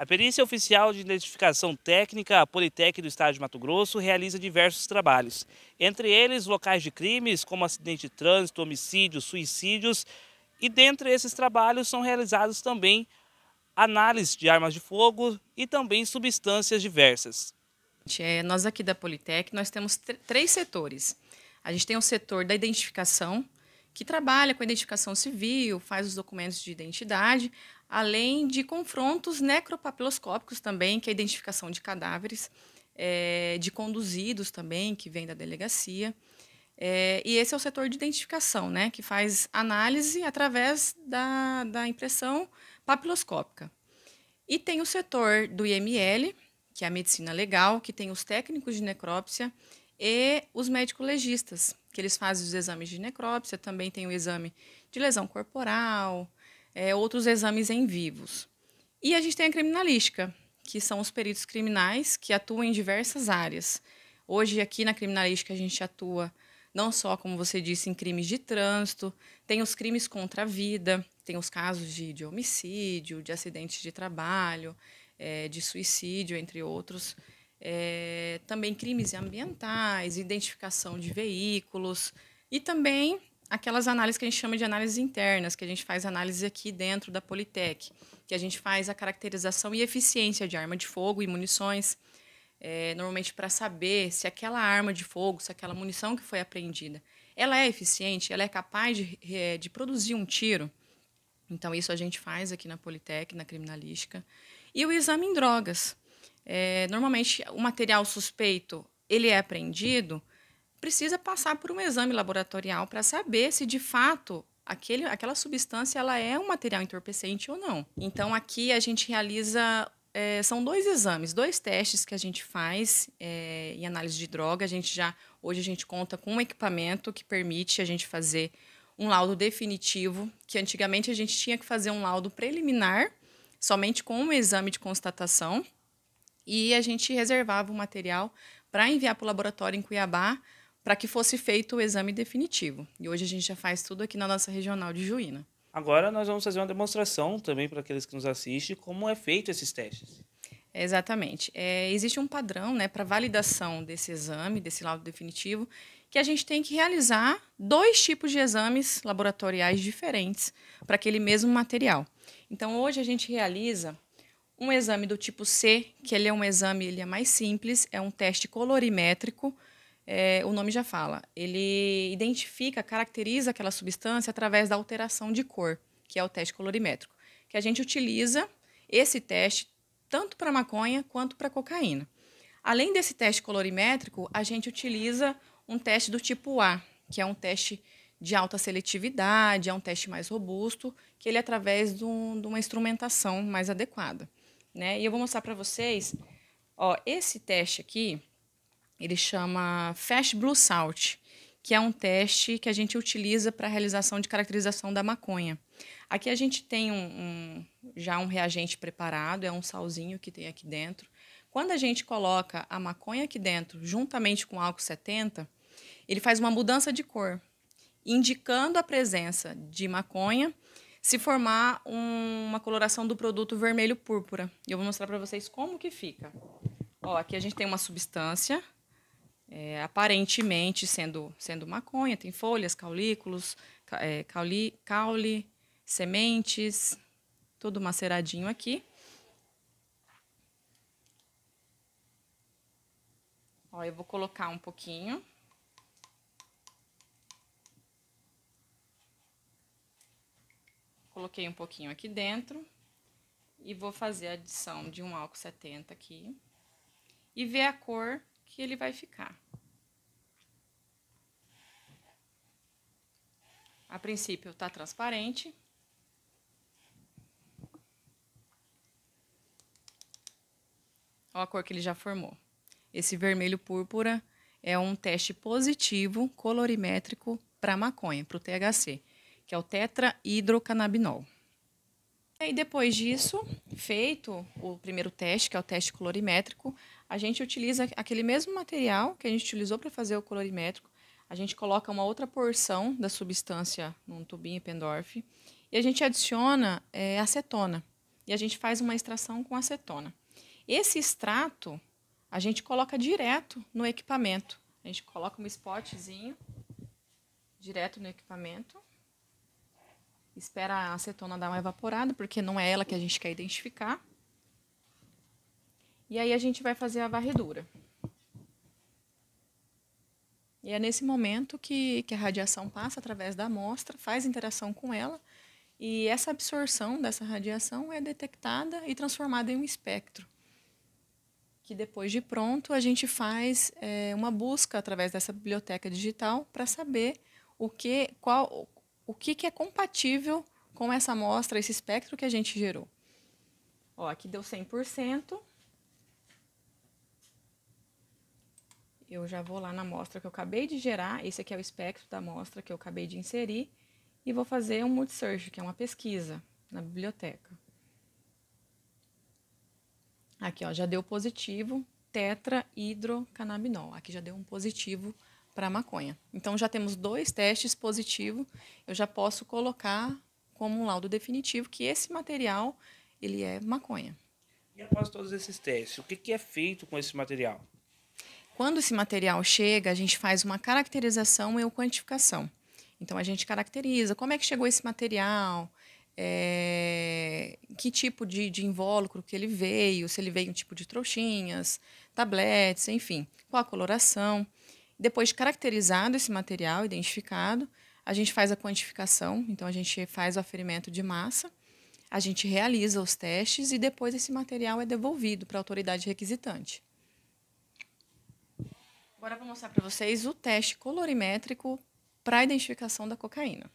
A perícia oficial de identificação técnica, a Politec do Estado de Mato Grosso, realiza diversos trabalhos. Entre eles, locais de crimes, como acidente de trânsito, homicídios, suicídios. E dentre esses trabalhos são realizados também análise de armas de fogo e também substâncias diversas. É, nós aqui da Politec, nós temos três setores. A gente tem o setor da identificação, que trabalha com identificação civil, faz os documentos de identidade, além de confrontos necropapiloscópicos também, que é a identificação de cadáveres, é, de conduzidos também, que vem da delegacia. É, e esse é o setor de identificação, né, que faz análise através da, da impressão papiloscópica. E tem o setor do IML, que é a medicina legal, que tem os técnicos de necrópsia e os médicos legistas, que eles fazem os exames de necrópsia, também tem o exame de lesão corporal, é, outros exames em vivos. E a gente tem a criminalística, que são os peritos criminais que atuam em diversas áreas. Hoje, aqui na criminalística, a gente atua não só, como você disse, em crimes de trânsito, tem os crimes contra a vida, tem os casos de, de homicídio, de acidente de trabalho, é, de suicídio, entre outros é, também crimes ambientais, identificação de veículos e também aquelas análises que a gente chama de análises internas, que a gente faz análise aqui dentro da Politec, que a gente faz a caracterização e eficiência de arma de fogo e munições, é, normalmente para saber se aquela arma de fogo, se aquela munição que foi apreendida, ela é eficiente, ela é capaz de, de produzir um tiro. Então, isso a gente faz aqui na Politec, na criminalística. E o exame em drogas, é, normalmente o material suspeito ele é apreendido, precisa passar por um exame laboratorial para saber se de fato aquele, aquela substância ela é um material entorpecente ou não. Então aqui a gente realiza é, são dois exames, dois testes que a gente faz é, em análise de droga. A gente já hoje a gente conta com um equipamento que permite a gente fazer um laudo definitivo, que antigamente a gente tinha que fazer um laudo preliminar somente com um exame de constatação e a gente reservava o material para enviar para o laboratório em Cuiabá para que fosse feito o exame definitivo. E hoje a gente já faz tudo aqui na nossa regional de Juína. Agora nós vamos fazer uma demonstração também para aqueles que nos assistem como é feito esses testes. Exatamente. É, existe um padrão né, para validação desse exame, desse laudo definitivo, que a gente tem que realizar dois tipos de exames laboratoriais diferentes para aquele mesmo material. Então, hoje a gente realiza um exame do tipo C, que ele é um exame, ele é mais simples, é um teste colorimétrico. É, o nome já fala. Ele identifica, caracteriza aquela substância através da alteração de cor, que é o teste colorimétrico, que a gente utiliza esse teste tanto para maconha quanto para cocaína. Além desse teste colorimétrico, a gente utiliza um teste do tipo A, que é um teste de alta seletividade, é um teste mais robusto, que ele é através de, um, de uma instrumentação mais adequada né? E eu vou mostrar para vocês, ó, esse teste aqui, ele chama Fast Blue Salt, que é um teste que a gente utiliza para a realização de caracterização da maconha. Aqui a gente tem um, um, já um reagente preparado, é um salzinho que tem aqui dentro. Quando a gente coloca a maconha aqui dentro, juntamente com o álcool 70, ele faz uma mudança de cor, indicando a presença de maconha se formar um, uma coloração do produto vermelho púrpura. E eu vou mostrar para vocês como que fica. Ó, aqui a gente tem uma substância, é, aparentemente sendo, sendo maconha, tem folhas, caulículos, é, caule, caule, sementes, tudo maceradinho aqui. Ó, eu vou colocar um pouquinho. Coloquei um pouquinho aqui dentro. E vou fazer a adição de um álcool 70 aqui. E ver a cor que ele vai ficar. A princípio tá transparente. Olha a cor que ele já formou. Esse vermelho púrpura é um teste positivo colorimétrico para maconha, para o THC que é o tetrahidrocannabinol. E aí, depois disso, feito o primeiro teste, que é o teste colorimétrico, a gente utiliza aquele mesmo material que a gente utilizou para fazer o colorimétrico, a gente coloca uma outra porção da substância num tubinho Pendorf e a gente adiciona é, acetona. E a gente faz uma extração com acetona. Esse extrato a gente coloca direto no equipamento. A gente coloca um spotzinho direto no equipamento espera a acetona dar uma evaporada, porque não é ela que a gente quer identificar. E aí a gente vai fazer a varredura. E é nesse momento que, que a radiação passa através da amostra, faz interação com ela, e essa absorção dessa radiação é detectada e transformada em um espectro. Que depois de pronto, a gente faz é, uma busca através dessa biblioteca digital para saber o que, qual, o que, que é compatível com essa amostra, esse espectro que a gente gerou. Ó, aqui deu 100%. Eu já vou lá na amostra que eu acabei de gerar, esse aqui é o espectro da amostra que eu acabei de inserir, e vou fazer um multi-search, que é uma pesquisa na biblioteca. Aqui, ó, já deu positivo tetrahidrocannabinol. Aqui já deu um positivo para maconha. Então já temos dois testes positivos, eu já posso colocar como um laudo definitivo que esse material ele é maconha. E após todos esses testes, o que, que é feito com esse material? Quando esse material chega, a gente faz uma caracterização e uma quantificação. Então a gente caracteriza como é que chegou esse material, é, que tipo de, de invólucro que ele veio, se ele veio um tipo de trouxinhas, tabletes, enfim, qual a coloração. Depois, caracterizado esse material, identificado, a gente faz a quantificação, então a gente faz o aferimento de massa, a gente realiza os testes e depois esse material é devolvido para a autoridade requisitante. Agora eu vou mostrar para vocês o teste colorimétrico para a identificação da cocaína.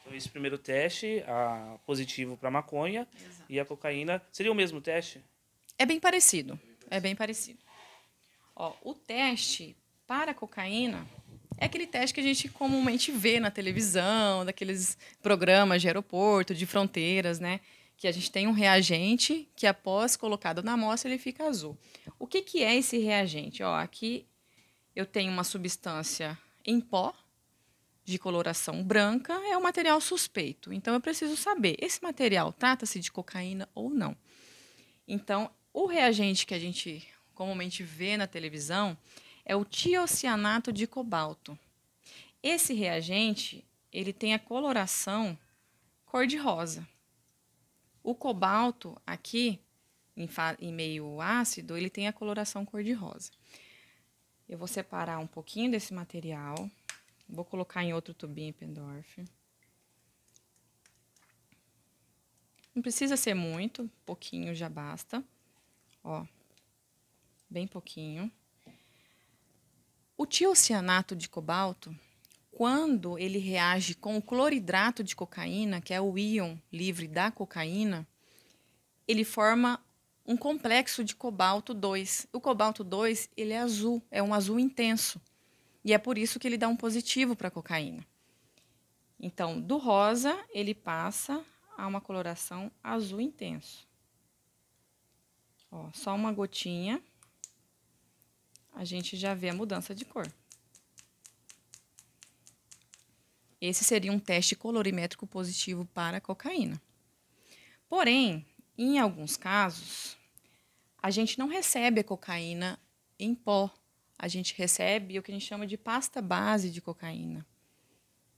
Então, esse primeiro teste, a positivo para maconha Exato. e a cocaína, seria o mesmo teste? É bem parecido. É bem parecido. É bem parecido. Ó, o teste para a cocaína é aquele teste que a gente comumente vê na televisão, daqueles programas de aeroporto, de fronteiras, né? Que a gente tem um reagente que, após colocado na amostra, ele fica azul. O que, que é esse reagente? Ó, aqui eu tenho uma substância em pó, de coloração branca, é um material suspeito. Então, eu preciso saber: esse material trata-se de cocaína ou não? Então, o reagente que a gente comumente vê na televisão é o tiocianato de cobalto. Esse reagente ele tem a coloração cor-de-rosa. O cobalto aqui, em, em meio ácido, ele tem a coloração cor-de-rosa. Eu vou separar um pouquinho desse material, vou colocar em outro tubinho Pendorf. Não precisa ser muito, pouquinho já basta. Ó, bem pouquinho tiocianato de cobalto, quando ele reage com o cloridrato de cocaína, que é o íon livre da cocaína, ele forma um complexo de cobalto 2. O cobalto 2 ele é azul, é um azul intenso. E é por isso que ele dá um positivo para a cocaína. Então, do rosa, ele passa a uma coloração azul intenso. Ó, só uma gotinha a gente já vê a mudança de cor. Esse seria um teste colorimétrico positivo para a cocaína. Porém, em alguns casos, a gente não recebe a cocaína em pó. A gente recebe o que a gente chama de pasta base de cocaína,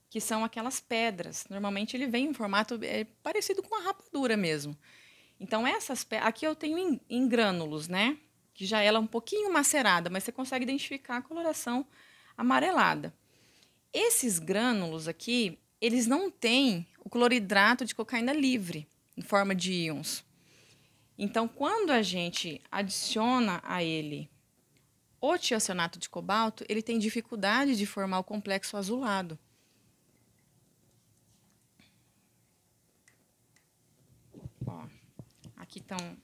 que são aquelas pedras. Normalmente ele vem em formato é, parecido com a rapadura mesmo. Então essas aqui eu tenho em, em grânulos, né? que já ela é um pouquinho macerada, mas você consegue identificar a coloração amarelada. Esses grânulos aqui, eles não têm o cloridrato de cocaína livre, em forma de íons. Então, quando a gente adiciona a ele o tiocianato de cobalto, ele tem dificuldade de formar o complexo azulado. Ó, aqui estão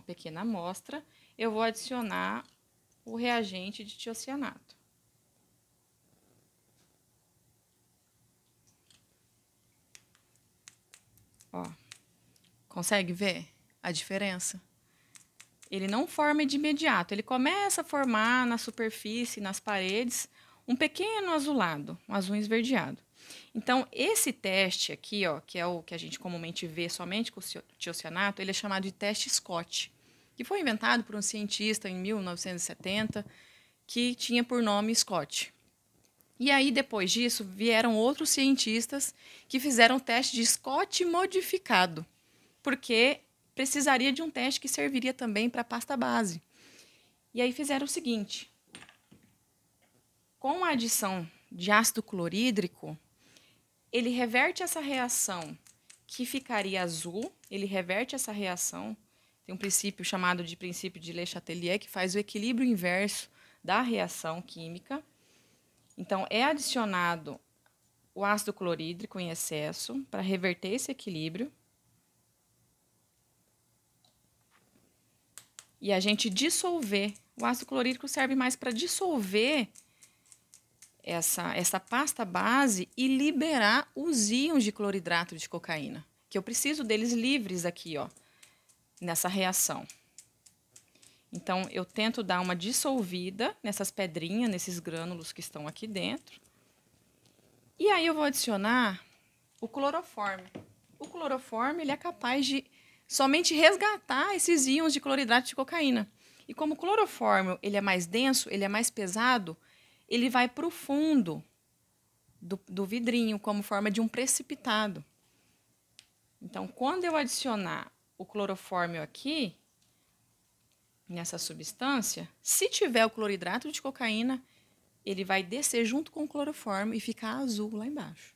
uma pequena amostra, eu vou adicionar o reagente de tiocianato. Ó, consegue ver a diferença? Ele não forma de imediato, ele começa a formar na superfície, nas paredes, um pequeno azulado, um azul esverdeado. Então, esse teste aqui, ó, que é o que a gente comumente vê somente com o tiocianato, ele é chamado de teste Scott, que foi inventado por um cientista em 1970 que tinha por nome Scott. E aí, depois disso, vieram outros cientistas que fizeram o teste de Scott modificado, porque precisaria de um teste que serviria também para a pasta base. E aí fizeram o seguinte: com a adição de ácido clorídrico, ele reverte essa reação que ficaria azul, ele reverte essa reação. Tem um princípio chamado de princípio de Le Chatelier que faz o equilíbrio inverso da reação química. Então, é adicionado o ácido clorídrico em excesso para reverter esse equilíbrio. E a gente dissolver. O ácido clorídrico serve mais para dissolver essa, essa pasta base e liberar os íons de cloridrato de cocaína, que eu preciso deles livres aqui, ó, nessa reação. Então, eu tento dar uma dissolvida nessas pedrinhas, nesses grânulos que estão aqui dentro. E aí eu vou adicionar o cloroforme. O cloroforme, ele é capaz de somente resgatar esses íons de cloridrato de cocaína. E como o cloroforme ele é mais denso, ele é mais pesado, ele vai para o fundo do, do vidrinho como forma de um precipitado. Então, quando eu adicionar o clorofórmio aqui, nessa substância, se tiver o cloridrato de cocaína, ele vai descer junto com o clorofórmio e ficar azul lá embaixo.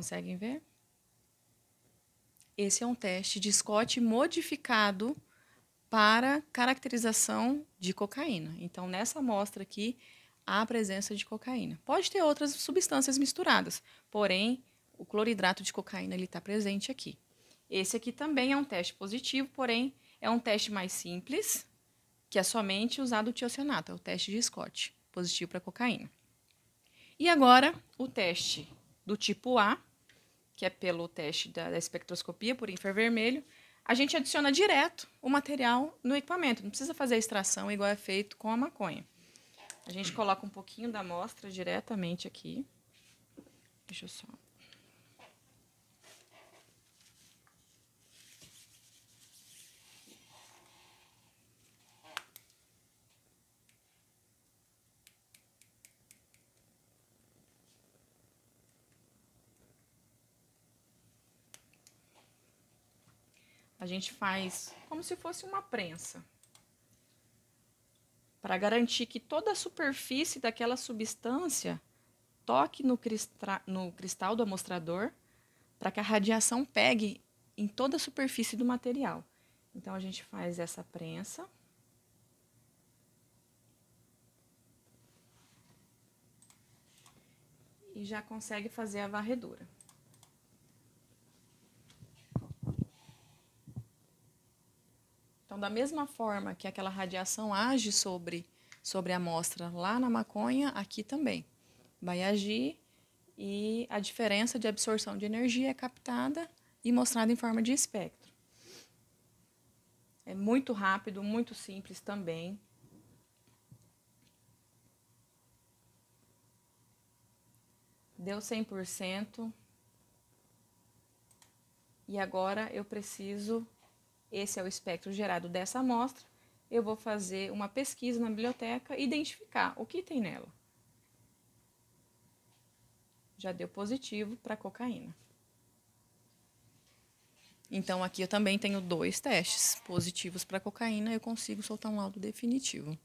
Conseguem ver? Esse é um teste de Scott modificado para caracterização de cocaína. Então, nessa amostra aqui, há a presença de cocaína. Pode ter outras substâncias misturadas, porém, o cloridrato de cocaína está presente aqui. Esse aqui também é um teste positivo, porém, é um teste mais simples, que é somente usado o tiocianato, é o teste de Scott, positivo para cocaína. E agora, o teste do tipo A, que é pelo teste da, da espectroscopia por infravermelho, a gente adiciona direto o material no equipamento. Não precisa fazer a extração igual é feito com a maconha. A gente coloca um pouquinho da amostra diretamente aqui. Deixa eu só A gente faz como se fosse uma prensa para garantir que toda a superfície daquela substância toque no, cristal, no cristal do amostrador para que a radiação pegue em toda a superfície do material. Então a gente faz essa prensa. E já consegue fazer a varredura. Então, da mesma forma que aquela radiação age sobre, sobre a amostra lá na maconha, aqui também vai agir e a diferença de absorção de energia é captada e mostrada em forma de espectro. É muito rápido, muito simples também. Deu 100%. E agora eu preciso esse é o espectro gerado dessa amostra, eu vou fazer uma pesquisa na biblioteca e identificar o que tem nela. Já deu positivo para cocaína. Então, aqui eu também tenho dois testes positivos para cocaína, eu consigo soltar um laudo definitivo.